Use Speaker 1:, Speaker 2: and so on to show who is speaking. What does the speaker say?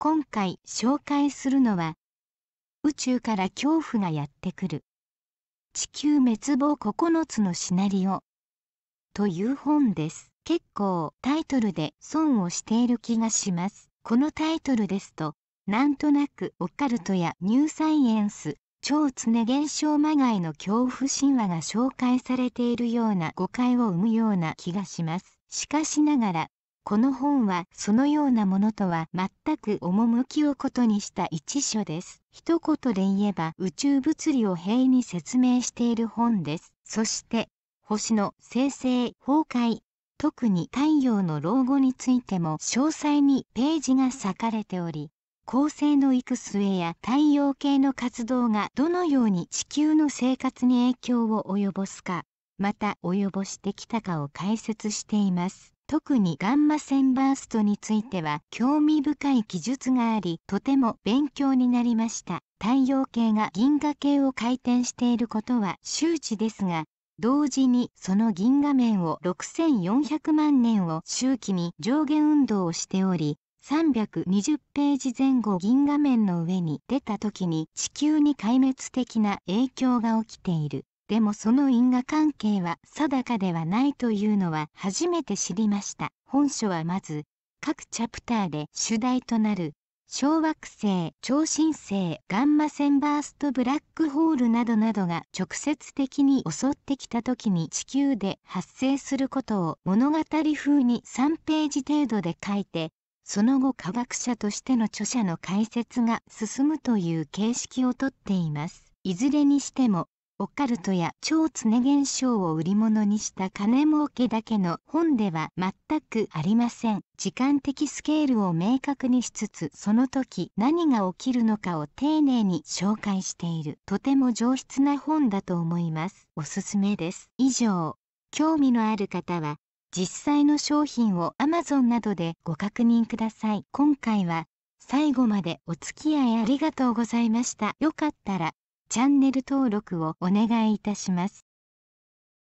Speaker 1: 今回紹介するのは宇宙から恐怖がやってくる地球滅亡9つのシナリオという本です結構タイトルで損をしている気がしますこのタイトルですとなんとなくオカルトやニューサイエンス超常現象まがいの恐怖神話が紹介されているような誤解を生むような気がしますしかしながらこの本はそのようなものとは全く趣を異にした一書です。一言で言えば宇宙物理を平に説明している本です。そして星の生成崩壊特に太陽の老後についても詳細にページが割かれており恒星の行く末や太陽系の活動がどのように地球の生活に影響を及ぼすかまた及ぼしてきたかを解説しています。特にガンマ線バーストについては興味深い記述がありとても勉強になりました太陽系が銀河系を回転していることは周知ですが同時にその銀河面を6400万年を周期に上下運動をしており320ページ前後銀河面の上に出た時に地球に壊滅的な影響が起きているでもその因果関係は定かではないというのは初めて知りました本書はまず各チャプターで主題となる小惑星超新星ガンマ線バーストブラックホールなどなどが直接的に襲ってきた時に地球で発生することを物語風に3ページ程度で書いてその後科学者としての著者の解説が進むという形式をとっていますいずれにしてもオカルトや超常現象を売り物にした金儲けだけの本では全くありません。時間的スケールを明確にしつつ、その時何が起きるのかを丁寧に紹介している、とても上質な本だと思います。おすすめです。以上、興味のある方は、実際の商品を Amazon などでご確認ください。今回は最後までお付き合いありがとうございました。よかったらチャンネル登録をお願いいたします